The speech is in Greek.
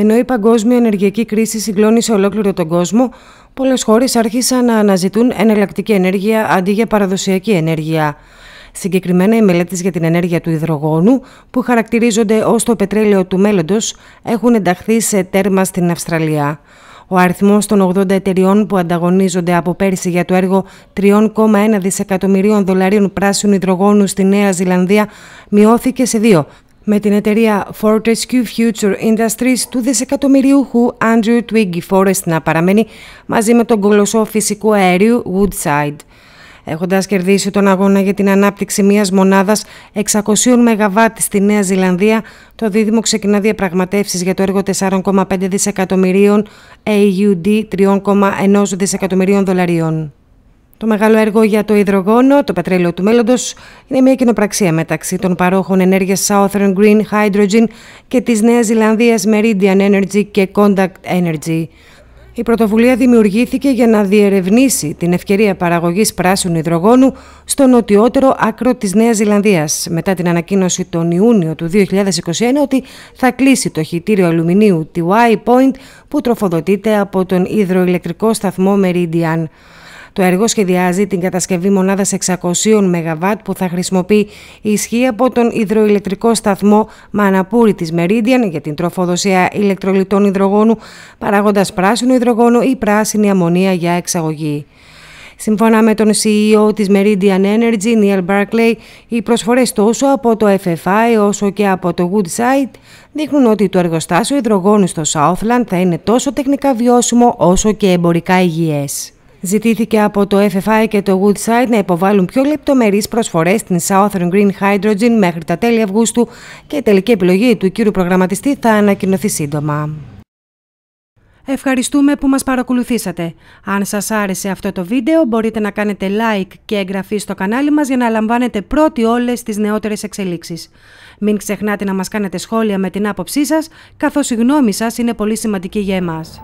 Ενώ η παγκόσμια ενεργειακή κρίση συγκλώνει σε ολόκληρο τον κόσμο, πολλές χώρες άρχισαν να αναζητούν εναλλακτική ενέργεια αντί για παραδοσιακή ενέργεια. Συγκεκριμένα, οι μελέτες για την ενέργεια του υδρογόνου, που χαρακτηρίζονται ως το πετρέλαιο του μέλλοντος, έχουν ενταχθεί σε τέρμα στην Αυστραλία. Ο αριθμός των 80 εταιριών που ανταγωνίζονται από πέρσι για το έργο 3,1 δισεκατομμυρίων δολαρίων πράσινου υδρογόνου στη Νέα Ζηλανδία μειώθηκε σε δύο με την εταιρεία Fortescue Future Industries του δισεκατομμυριούχου Andrew Twiggy Forest να παραμένει μαζί με τον κολοσσό φυσικού αερίου Woodside. Έχοντας κερδίσει τον αγώνα για την ανάπτυξη μιας μονάδας 600 ΜΒ στη Νέα Ζηλανδία, το Δίδυμο ξεκινά διαπραγματεύσεις για το έργο 4,5 δισεκατομμυρίων AUD 3,1 δισεκατομμυρίων δολαρίων. Το μεγάλο έργο για το υδρογόνο, το πετρέλαιο του μέλλοντος, είναι μια κοινοπραξία μεταξύ των παρόχων ενέργειας Southern Green Hydrogen και της Νέας Ζηλανδίας Meridian Energy και Contact Energy. Η πρωτοβουλία δημιουργήθηκε για να διερευνήσει την ευκαιρία παραγωγής πράσινου υδρογόνου στο νοτιότερο άκρο της Νέας Ζηλανδίας, μετά την ανακοίνωση τον Ιούνιο του 2021 ότι θα κλείσει το χιτήριο αλουμινίου τη Y Point που τροφοδοτείται από τον υδροηλεκτρικό σταθμό Meridian. Το έργο σχεδιάζει την κατασκευή μονάδας 600 ΜΒ που θα χρησιμοποιεί ισχύ από τον υδροηλεκτρικό σταθμό Μαναπούρη της Meridian για την τροφοδοσία ηλεκτρολιτών υδρογόνου, παράγοντας πράσινο υδρογόνο ή πράσινη αμμονία για εξαγωγή. Σύμφωνα με τον CEO της Meridian Energy, Neil Barclay, οι προσφορές τόσο από το FFI όσο και από το Woodside δείχνουν ότι το εργοστάσιο υδρογόνου στο Southland θα είναι τόσο τεχνικά βιώσιμο όσο και εμπορικά υγιές. Ζητήθηκε από το FFI και το Woodside να υποβάλουν πιο λεπτομερείς προσφορές στην Southern Green Hydrogen μέχρι τα τέλη Αυγούστου και η τελική επιλογή του κύριου προγραμματιστή θα ανακοινωθεί σύντομα. Ευχαριστούμε που μας παρακολουθήσατε. Αν σας άρεσε αυτό το βίντεο μπορείτε να κάνετε like και εγγραφή στο κανάλι μας για να λαμβάνετε πρώτοι όλες τις νεότερες εξελίξεις. Μην ξεχνάτε να μας κάνετε σχόλια με την άποψή σας, καθώς η γνώμη σας είναι πολύ σημαντική για εμάς.